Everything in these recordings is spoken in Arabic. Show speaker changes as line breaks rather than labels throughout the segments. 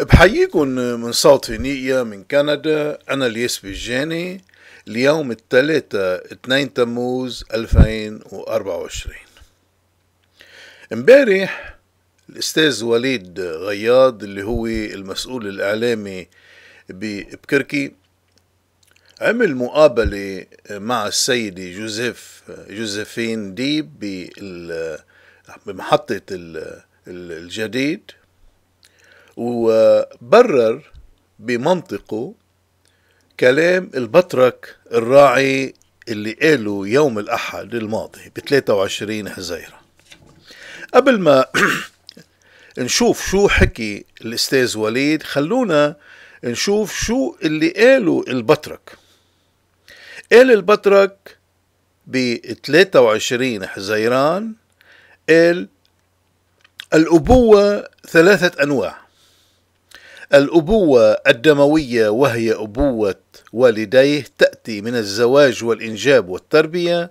بحييكم من صوت فينيقيا من كندا أنا الياس بيجاني اليوم الثلاثة 2 تموز 2024 امبارح الأستاذ وليد غياض اللي هو المسؤول الإعلامي ببكركي عمل مقابلة مع السيدة جوزيف جوزيفين ديب بمحطة الجديد وبرر بمنطقه كلام البطرك الراعي اللي قاله يوم الأحد الماضي ب 23 حزيرة قبل ما نشوف شو حكي الأستاذ وليد خلونا نشوف شو اللي قاله البطرك قال البطرك ب 23 حزيران قال الأبوة ثلاثة أنواع الأبوة الدموية وهي أبوة والديه تأتي من الزواج والإنجاب والتربية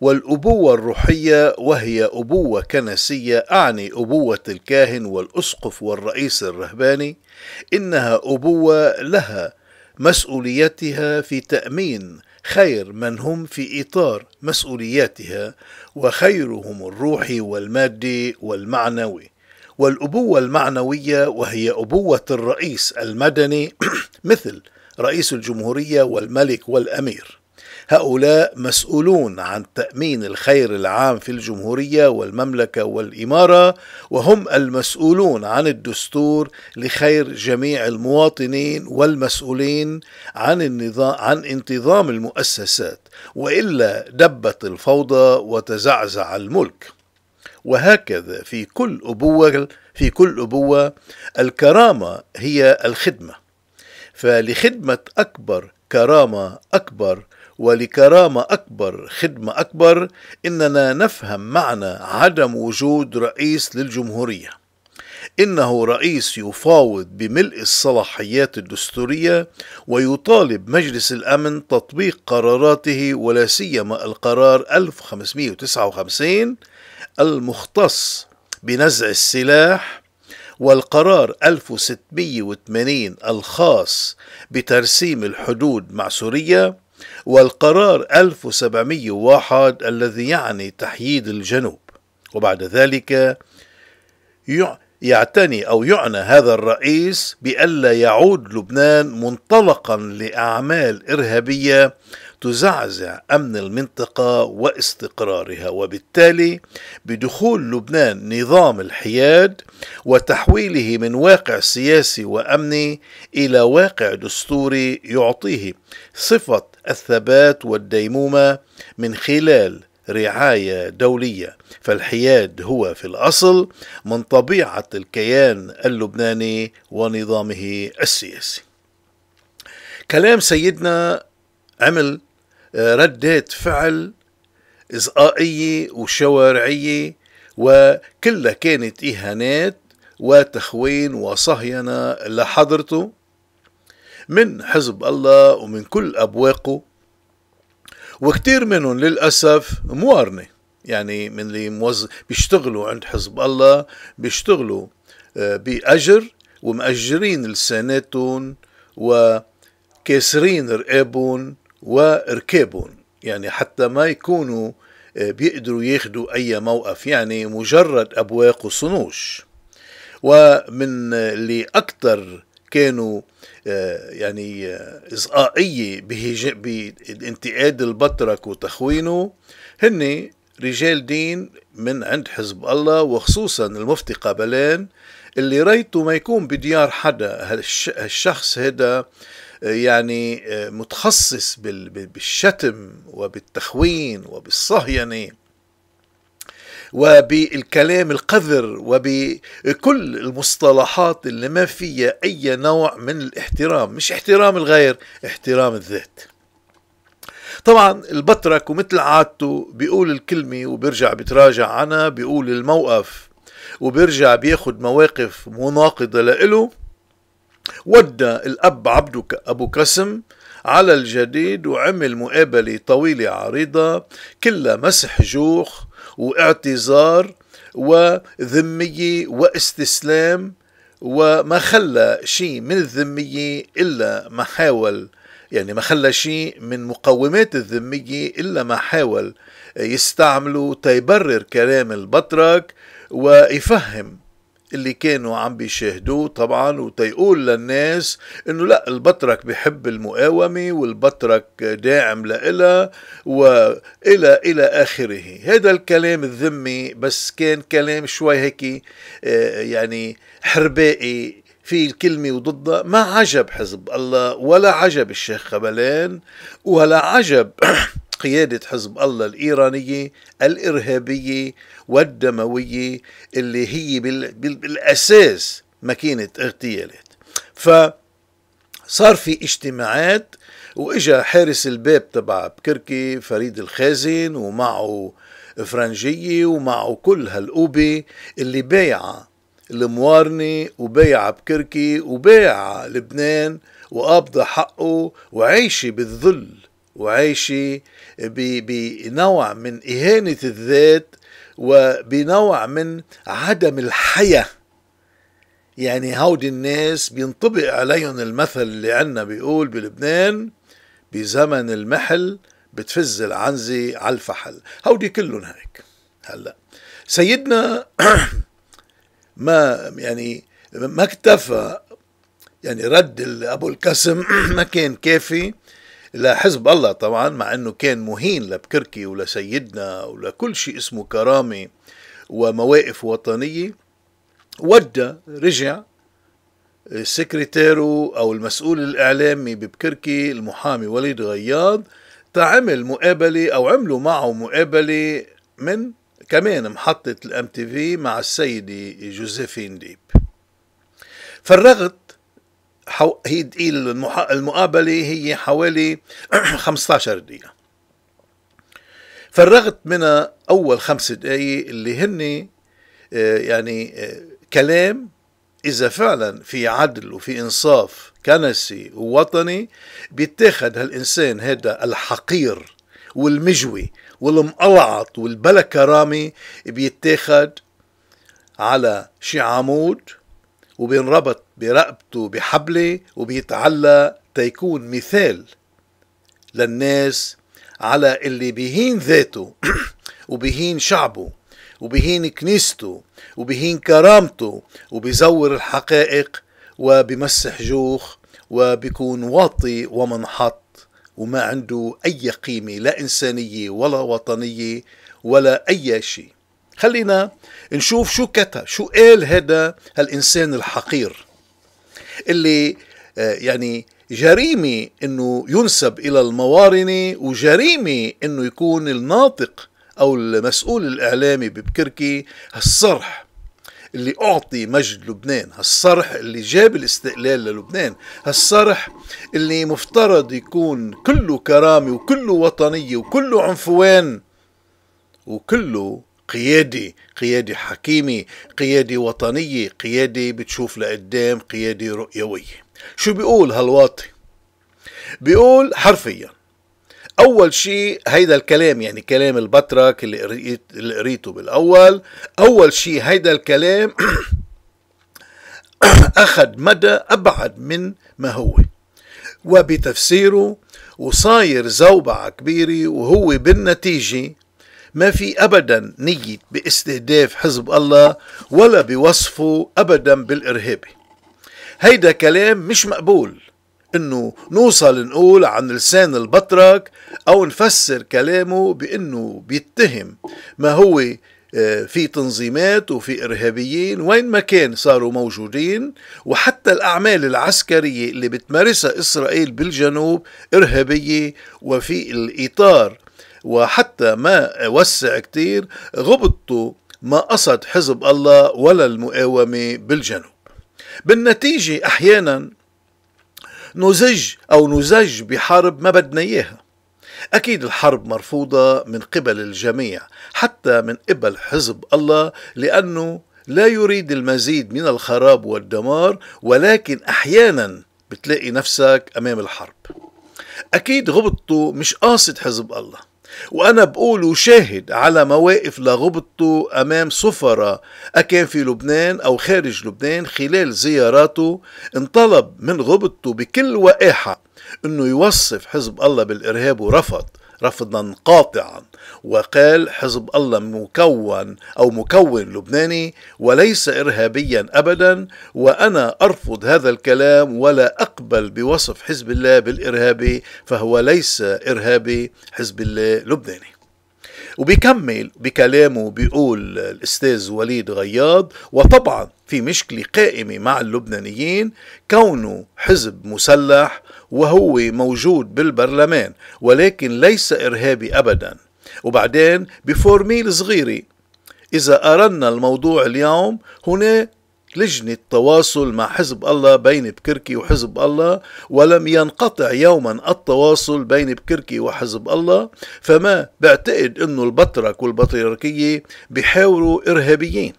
والأبوة الروحية وهي أبوة كنسية أعني أبوة الكاهن والأسقف والرئيس الرهباني إنها أبوة لها مسؤوليتها في تأمين خير من هم في إطار مسؤولياتها وخيرهم الروحي والمادي والمعنوي والأبوة المعنوية وهي أبوة الرئيس المدني مثل رئيس الجمهورية والملك والأمير هؤلاء مسؤولون عن تأمين الخير العام في الجمهورية والمملكة والإمارة وهم المسؤولون عن الدستور لخير جميع المواطنين والمسؤولين عن النظام عن انتظام المؤسسات وإلا دبت الفوضى وتزعزع الملك وهكذا في كل أبوة في كل أبوة الكرامة هي الخدمة فلخدمة أكبر كرامة أكبر ولكرامة أكبر خدمة أكبر إننا نفهم معنى عدم وجود رئيس للجمهورية إنه رئيس يفاوض بملء الصلاحيات الدستورية ويطالب مجلس الأمن تطبيق قراراته ولا سيما القرار 1559 المختص بنزع السلاح والقرار 1680 الخاص بترسيم الحدود مع سوريا والقرار 1701 الذي يعني تحييد الجنوب وبعد ذلك يعتني أو يعنى هذا الرئيس بألا يعود لبنان منطلقا لأعمال إرهابية تزعزع امن المنطقه واستقرارها وبالتالي بدخول لبنان نظام الحياد وتحويله من واقع سياسي وامني الى واقع دستوري يعطيه صفه الثبات والديمومه من خلال رعايه دوليه فالحياد هو في الاصل من طبيعه الكيان اللبناني ونظامه السياسي كلام سيدنا عمل ردة فعل إزقائية وشوارعية وكلها كانت إهانات وتخوين وصهينة لحضرته من حزب الله ومن كل أبواقه وكتير منهم للأسف موارنة يعني من اللي موز... بيشتغلوا عند حزب الله بيشتغلوا آه، بأجر ومأجرين لساناتهم وكاسرين رقابهم وركابهم يعني حتى ما يكونوا آه، بيقدروا ياخذوا أي موقف يعني مجرد أبواق وصنوش ومن آه، اللي أكثر كانوا آه، يعني إزقائية بانتقاد البطرك وتخوينه هن رجال دين من عند حزب الله وخصوصا المفتي قبلان اللي ريته ما يكون بديار حدا هالشخص هذا يعني آه، متخصص بالشتم وبالتخوين وبالصهينه وبالكلام القذر وبكل المصطلحات اللي ما فيها أي نوع من الاحترام مش احترام الغير احترام الذات طبعا البطرك ومثل عادته بيقول الكلمة وبيرجع بتراجع عنها بيقول الموقف وبيرجع بياخد مواقف مناقضة لإله ودى الأب عبدو أبو كسم على الجديد وعمل مقابلة طويلة عريضة كلها مسح جوخ واعتذار وذمية واستسلام وما خلى شيء من الذمية إلا ما حاول يعني ما خلى شيء من مقومات الذمية إلا ما حاول يستعمله تيبرر كلام البطرك ويفهم اللي كانوا عم بيشاهدوه طبعا وتيقول للناس انه لا البطرك بحب المقاومة والبطرك داعم لإلها وإلى إلى آخره هذا الكلام الذمي بس كان كلام شوي هيك آه، يعني حربائي في الكلمة وضدها ما عجب حزب الله ولا عجب الشيخ خبلان ولا عجب قيادة حزب الله الإيرانية الإرهابية والدموية اللي هي بالأساس ماكينة اغتيالات فصار في اجتماعات واجا حارس الباب تبع بكركي فريد الخازن ومعه فرنجية ومعه كل هالأوبي اللي بايعة الموارنة وبايعة بكركي وبايعة لبنان وقابضة حقه وعايشة بالذل وعيشي بنوع من إهانة الذات وبنوع من عدم الحياة يعني هودي الناس بينطبق عليهم المثل اللي عنا بيقول بلبنان بزمن المحل بتفز العنزة على الفحل هودي كلهم هيك هلا سيدنا ما يعني ما اكتفى يعني رد ابو القاسم ما كان كافي لحزب الله طبعا مع انه كان مهين لبكركي ولسيدنا ولكل شيء اسمه كرامه ومواقف وطنيه ودى رجع سكرتيره او المسؤول الاعلامي ببكركي المحامي وليد غياض تعمل مقابله او عملوا معه مقابله من كمان محطة الام تي في مع السيدة جوزيفين ديب فرغت حو... هي دقيقة المح... المقابلة هي حوالي 15 دقيقة فرغت منها أول خمس دقايق اللي هن آه، يعني آه، كلام إذا فعلا في عدل وفي إنصاف كنسي ووطني بيتاخد هالإنسان هذا الحقير والمجوي والمقلعط والبلا كرامي بيتاخد على شي عمود وبينربط برقبته بحبلة وبيتعلق تيكون مثال للناس على اللي بيهين ذاته وبيهين شعبه وبيهين كنيسته وبيهين كرامته وبيزور الحقائق وبمسح جوخ وبيكون واطي ومنحط وما عنده أي قيمة لا إنسانية ولا وطنية ولا أي شيء خلينا نشوف شو كتب شو قال هذا هالإنسان الحقير اللي آه، يعني جريمة أنه ينسب إلى الموارنة وجريمة أنه يكون الناطق أو المسؤول الإعلامي ببكركي هالصرح اللي أعطي مجد لبنان هالصرح اللي جاب الاستقلال للبنان هالصرح اللي مفترض يكون كله كرامة وكله وطنية وكله عنفوان وكله قيادي قيادي حكيمي قيادي وطنية قيادي بتشوف لقدام قيادي رؤيوية شو بيقول هالواطي بيقول حرفيا أول شيء هيدا الكلام يعني كلام البترك اللي قريته بالأول أول شيء هيدا الكلام أخذ مدى أبعد من ما هو وبتفسيره وصاير زوبعة كبيرة وهو بالنتيجة ما في ابدا نيه باستهداف حزب الله ولا بوصفه ابدا بالارهابي هيدا كلام مش مقبول انه نوصل نقول عن لسان البطرك او نفسر كلامه بانه بيتهم ما هو آه، في تنظيمات وفي إرهابيين وين ما كان صاروا موجودين وحتى الأعمال العسكرية اللي بتمارسها إسرائيل بالجنوب إرهابية وفي الإطار وحتى ما وسع كتير غبطوا ما قصد حزب الله ولا المقاومة بالجنوب بالنتيجة أحيانا نزج أو نزج بحرب ما بدنا إياها أكيد الحرب مرفوضة من قبل الجميع حتى من قبل حزب الله لأنه لا يريد المزيد من الخراب والدمار ولكن أحيانا بتلاقي نفسك أمام الحرب أكيد غبطوا مش قاصد حزب الله وأنا بقول وشاهد على مواقف لغبطته أمام سفراء أكان في لبنان أو خارج لبنان خلال زياراته انطلب من غبطته بكل وقاحة أنه يوصف حزب الله بالإرهاب ورفض رفضا قاطعا وقال حزب الله مكون او مكون لبناني وليس ارهابيا ابدا وانا ارفض هذا الكلام ولا اقبل بوصف حزب الله بالارهابي فهو ليس ارهابي حزب الله لبناني وبيكمل بكلامه بيقول الاستاذ وليد غياض وطبعا في مشكله قائمه مع اللبنانيين كونه حزب مسلح وهو موجود بالبرلمان ولكن ليس إرهابي أبدا وبعدين بفورميل صغيرة إذا أردنا الموضوع اليوم هنا لجنة تواصل مع حزب الله بين بكركي وحزب الله ولم ينقطع يوما التواصل بين بكركي وحزب الله فما بعتقد أنه البطرك والبطريركية بيحاوروا إرهابيين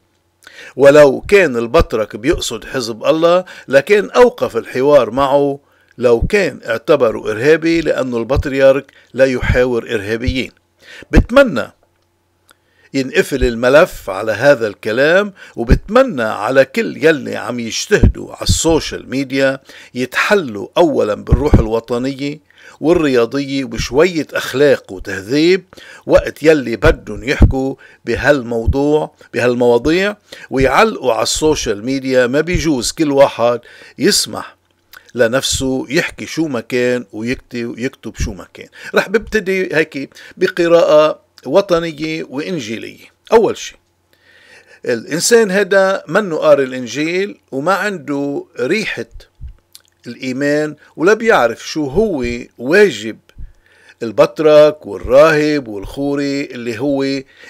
ولو كان البطرك بيقصد حزب الله لكان أوقف الحوار معه لو كان اعتبره إرهابي لأنه البطريرك لا يحاور إرهابيين بتمنى ينقفل الملف على هذا الكلام وبتمنى على كل يلي عم يجتهدوا على السوشيال ميديا يتحلوا أولا بالروح الوطنية والرياضية وشوية أخلاق وتهذيب وقت يلي بدهم يحكوا بهالموضوع بهالمواضيع ويعلقوا على السوشيال ميديا ما بيجوز كل واحد يسمح لنفسه يحكي شو ما كان ويكتب شو ما كان رح ببتدي هيك بقراءة وطنية وإنجيلية أول شيء الإنسان هذا منه قاري الإنجيل وما عنده ريحة الإيمان ولا بيعرف شو هو واجب البطرك والراهب والخوري اللي هو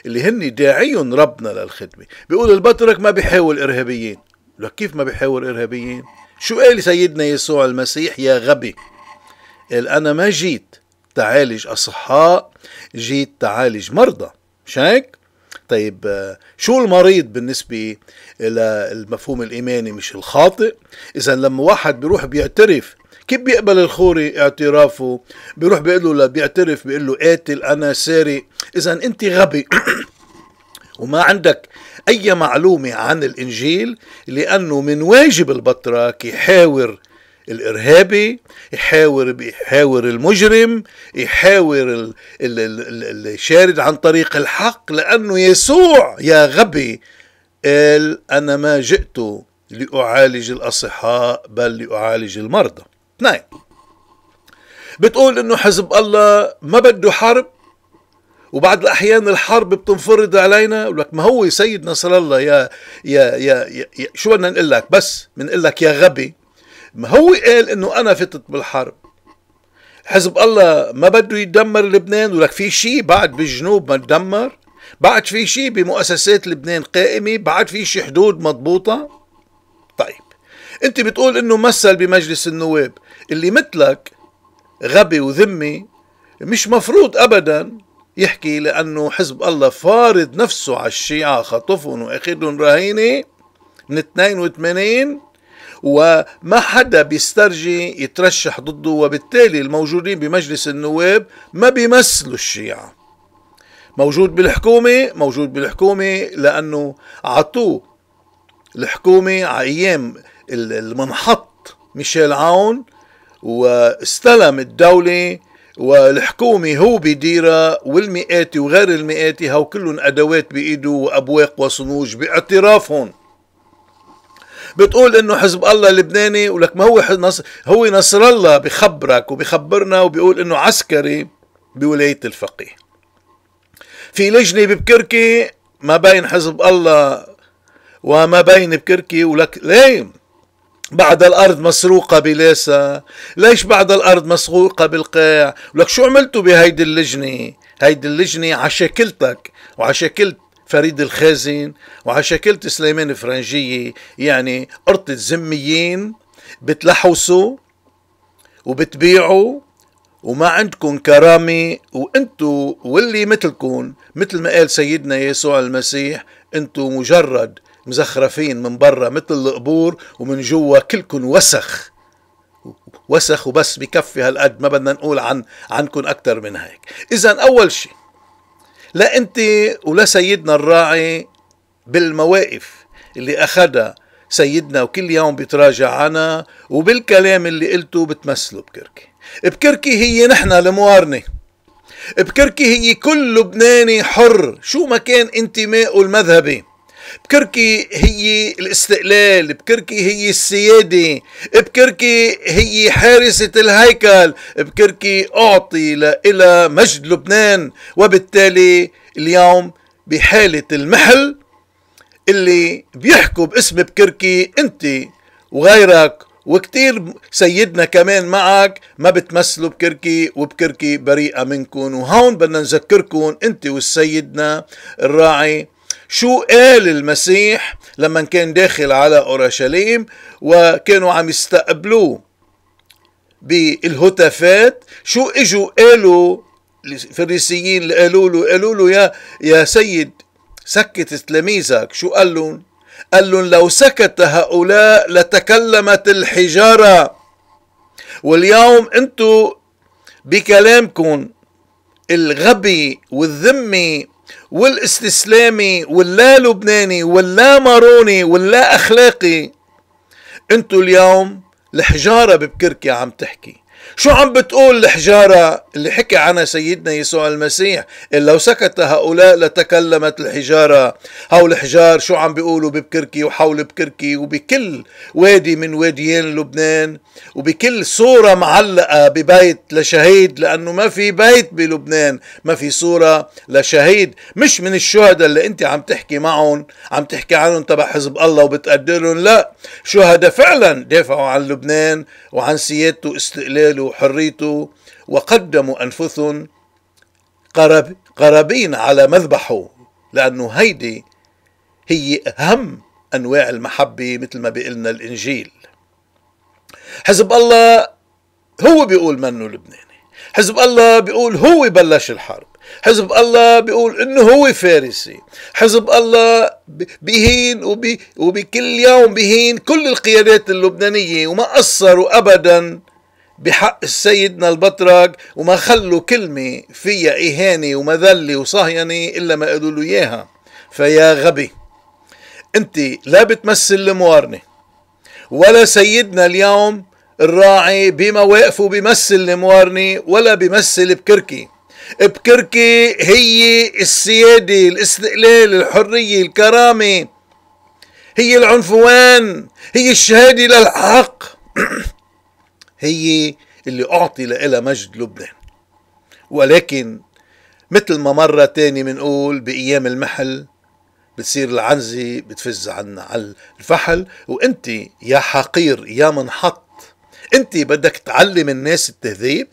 اللي هن داعيون ربنا للخدمة بيقول البطرك ما بيحاول إرهابيين لك كيف ما بيحاول إرهابيين شو قال سيدنا يسوع المسيح يا غبي قال أنا ما جيت تعالج أصحاء جيت تعالج مرضى مش هيك؟ طيب شو المريض بالنسبة للمفهوم الإيماني مش الخاطئ إذا لما واحد بيروح بيعترف كيف بيقبل الخوري اعترافه بيروح بيقول له بيعترف بيقول له قاتل أنا سارق إذا أنت غبي وما عندك أي معلومة عن الإنجيل لأنه من واجب البطرك يحاور الارهابي يحاور يحاور المجرم يحاور الشارد عن طريق الحق لانه يسوع يا غبي قال انا ما جئت لاعالج الاصحاء بل لاعالج المرضى اثنين نعم. بتقول انه حزب الله ما بده حرب وبعض الاحيان الحرب بتنفرض علينا ولك ما هو سيد نصر الله يا يا يا, يا, يا شو بدنا نقول لك بس بنقول لك يا غبي ما هو قال انه انا فتت بالحرب حزب الله ما بده يدمر لبنان ولك في شيء بعد بالجنوب ما تدمر بعد في شيء بمؤسسات لبنان قائمة بعد في شيء حدود مضبوطة طيب انت بتقول انه مثل بمجلس النواب اللي مثلك غبي وذمي مش مفروض ابدا يحكي لأنه حزب الله فارض نفسه على الشيعة خطفهم وأخذهم رهينة من 82 وما حدا بيسترجي يترشح ضده وبالتالي الموجودين بمجلس النواب ما بيمثلوا الشيعة موجود بالحكومة موجود بالحكومة لأنه عطوه الحكومة على أيام المنحط ميشيل عون واستلم الدولة والحكومة هو بديرة والمئاتي وغير المئاتي هو كلهم أدوات بإيده وأبواق وصنوج باعترافهم بتقول انه حزب الله لبناني ولك ما هو نصر هو نصر الله بخبرك وبخبرنا وبيقول انه عسكري بولايه الفقيه في لجنه ببكركي ما بين حزب الله وما بين بكركي ولك ليه بعد الارض مسروقه بليسا ليش بعد الارض مسروقه بالقاع ولك شو عملتوا بهيدي اللجنه هيدي اللجنه على شكلتك وعلى شكل فريد الخازن وعلى شكل سليمان فرنجيه يعني قرطة ذميين بتلحوسوا وبتبيعوا وما عندكم كرامة وانتو واللي مثلكم مثل ما قال سيدنا يسوع المسيح انتو مجرد مزخرفين من برا مثل القبور ومن جوا كلكن وسخ وسخ وبس بكفي هالقد ما بدنا نقول عن عنكن اكثر من هيك اذا اول شيء لا انت ولا سيدنا الراعي بالمواقف اللي اخذها سيدنا وكل يوم بيتراجع عنها وبالكلام اللي قلته بتمثله بكركي بكركي هي نحن الموارنه بكركي هي كل لبناني حر شو ما كان انتمائه المذهبي بكركي هي الاستقلال بكركي هي السيادة بكركي هي حارسة الهيكل بكركي أعطي إلى مجد لبنان وبالتالي اليوم بحالة المحل اللي بيحكوا باسم بكركي انت وغيرك وكتير سيدنا كمان معك ما بتمثلوا بكركي وبكركي بريئة منكم وهون بدنا نذكركم انت والسيدنا الراعي شو قال المسيح لما كان داخل على اورشليم وكانوا عم يستقبلوه بالهتافات شو اجوا قالوا الفريسيين اللي قالوا له قالوا له يا يا سيد سكت تلاميذك شو قال لهم قال لهم لو سكت هؤلاء لتكلمت الحجاره واليوم انتم بكلامكم الغبي والذمي والاستسلامي واللا لبناني واللا ماروني واللا أخلاقي أنتو اليوم الحجارة ببكركي عم تحكي شو عم بتقول الحجارة اللي حكى عنها سيدنا يسوع المسيح لو سكت هؤلاء لتكلمت الحجارة هاو الحجار شو عم بيقولوا ببكركي وحول بكركي وبكل وادي من واديين لبنان وبكل صورة معلقة ببيت لشهيد لأنه ما في بيت بلبنان ما في صورة لشهيد مش من الشهداء اللي انت عم تحكي معهم عم تحكي عنهم تبع حزب الله وبتقدرهم لا شهداء فعلا دافعوا عن لبنان وعن سيادته واستقلاله حريته وقدموا أنفسهم قرب قرابين على مذبحه لأنه هيدي هي أهم أنواع المحبة مثل ما بيقلنا الإنجيل حزب الله هو بيقول منه لبناني حزب الله بيقول هو بلش الحرب حزب الله بيقول انه هو فارسي حزب الله بيهين وبي وبكل يوم بيهين كل القيادات اللبنانية وما قصروا ابدا بحق السيدنا البطرك وما خلوا كلمة فيها إهانة ومذلة وصهينة إلا ما قالوا له إياها فيا غبي أنت لا بتمثل الموارنة ولا سيدنا اليوم الراعي بمواقفه بيمثل الموارنة ولا بيمثل بكركي بكركي هي السيادة الاستقلال الحرية الكرامة هي العنفوان هي الشهادة للحق هي اللي أعطي لها مجد لبنان ولكن مثل ما مرة تاني منقول بأيام المحل بتصير العنزة بتفز عنا على الفحل وانت يا حقير يا منحط انت بدك تعلم الناس التهذيب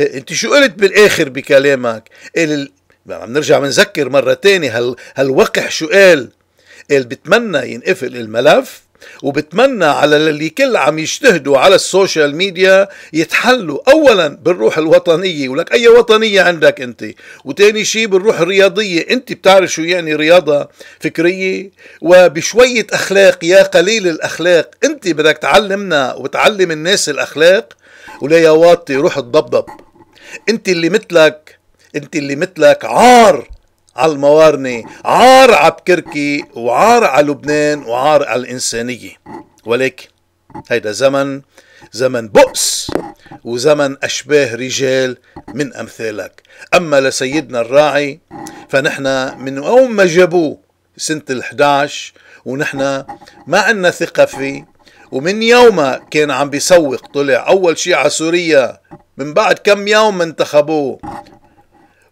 انت شو قلت بالاخر بكلامك قال ال... عم نرجع بنذكر مرة تاني هال... هالوقح شو قال قال بتمنى ينقفل الملف وبتمنى على اللي كل عم يجتهدوا على السوشيال ميديا يتحلوا اولا بالروح الوطنيه ولك اي وطنيه عندك انت وتاني شيء بالروح الرياضيه انت بتعرف شو يعني رياضه فكريه وبشويه اخلاق يا قليل الاخلاق انت بدك تعلمنا وتعلم الناس الاخلاق ولا يا واطي روح تضبب انت اللي مثلك انت اللي مثلك عار على الموارنة عار على بكركي وعار على لبنان وعار على الإنسانية ولكن هيدا زمن زمن بؤس وزمن أشباه رجال من أمثالك أما لسيدنا الراعي فنحن من أول ما جابوه سنة ال11 ونحن ما عنا ثقة فيه ومن يوم كان عم بيسوق طلع أول شيء على سوريا من بعد كم يوم انتخبوه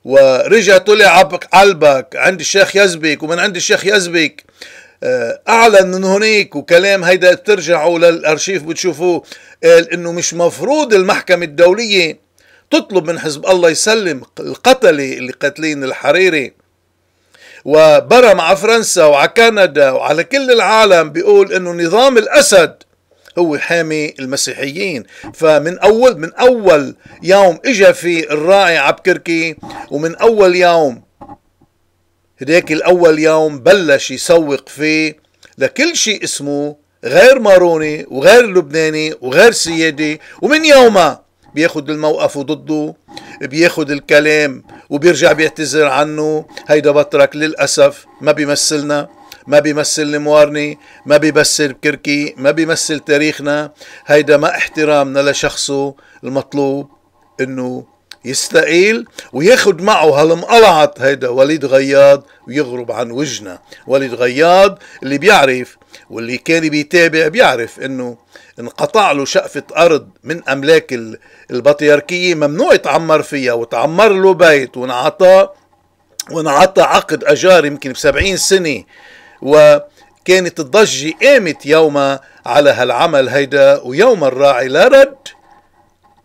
ورجع طلع علبك عند الشيخ يزبك ومن عند الشيخ يزبك آه، اعلن من هناك وكلام هيدا بترجعوا للارشيف بتشوفوه قال انه مش مفروض المحكمه الدوليه تطلب من حزب الله يسلم القتله اللي قاتلين الحريري وبرم على فرنسا وعلى كندا وعلى كل العالم بيقول انه نظام الاسد هو حامي المسيحيين فمن أول من أول يوم اجى في الراعي عبكركي ومن أول يوم هداك الأول يوم بلش يسوق فيه لكل شيء اسمه غير ماروني وغير لبناني وغير سيادي ومن يومها بياخد الموقف ضده بياخد الكلام وبيرجع بيعتذر عنه هيدا بطرك للأسف ما بيمثلنا ما بيمثل الموارني ما بيمثل بكركي ما بيمثل تاريخنا هيدا ما احترامنا لشخصه المطلوب انه يستقيل وياخد معه هالمقلعط هيدا وليد غياض ويغرب عن وجنا وليد غياض اللي بيعرف واللي كان بيتابع بيعرف انه انقطع له شقفة أرض من أملاك البطيركية ممنوع يتعمر فيها وتعمر له بيت وانعطى وانعطى عقد أجار يمكن بسبعين سنة وكانت الضجة قامت يومها على هالعمل هيدا ويوم الراعي لا رد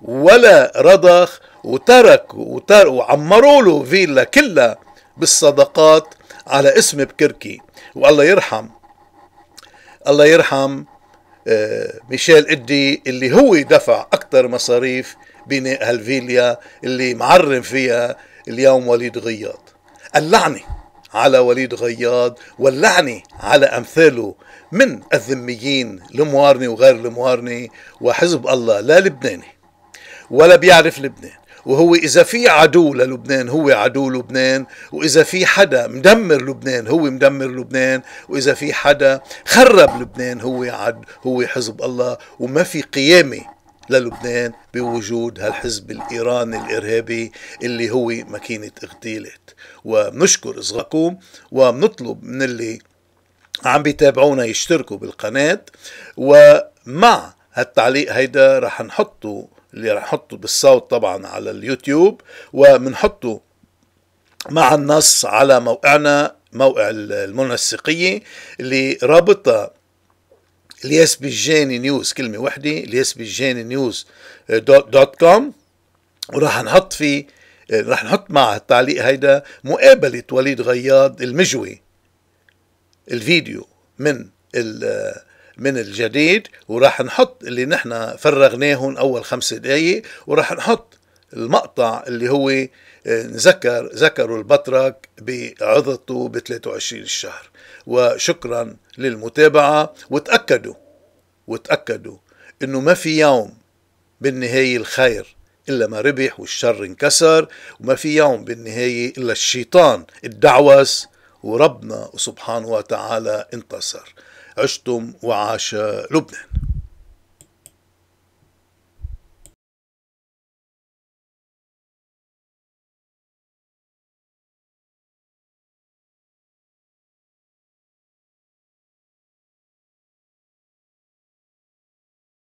ولا رضخ وترك وتر وعمروا له فيلا كلها بالصدقات على اسم بكركي والله يرحم الله يرحم آه، ميشيل إدي اللي هو دفع أكثر مصاريف بناء هالفيليا اللي معرم فيها اليوم وليد غياط اللعنه على وليد غياض واللعنة على أمثاله من الذميين الموارني وغير الموارني وحزب الله لا لبناني ولا بيعرف لبنان وهو إذا في عدو للبنان هو عدو لبنان وإذا في حدا مدمر لبنان هو مدمر لبنان وإذا في حدا خرب لبنان هو عد هو حزب الله وما في قيامة للبنان بوجود هالحزب الإيراني الإرهابي اللي هو ماكينة اغتيالات وبنشكر صغاركم وبنطلب من اللي عم بيتابعونا يشتركوا بالقناة ومع هالتعليق هيدا رح نحطه اللي رح نحطه بالصوت طبعا على اليوتيوب ومنحطه مع النص على موقعنا موقع المنسقية اللي رابطها الياس بجاني نيوز كلمه وحده الياس بجاني نيوز آه، دوت, دوت كوم وراح نحط فيه آه، رح نحط مع التعليق هيدا مقابلة وليد غياض المجوي الفيديو من آه، من الجديد وراح نحط اللي نحن فرغناهن اول خمس دقايق وراح نحط المقطع اللي هو نذكر ذكروا البطرك بعظته ب 23 الشهر وشكرا للمتابعة وتأكدوا وتأكدوا أنه ما في يوم بالنهاية الخير إلا ما ربح والشر انكسر وما في يوم بالنهاية إلا الشيطان الدعوس وربنا سبحانه وتعالى انتصر عشتم وعاش لبنان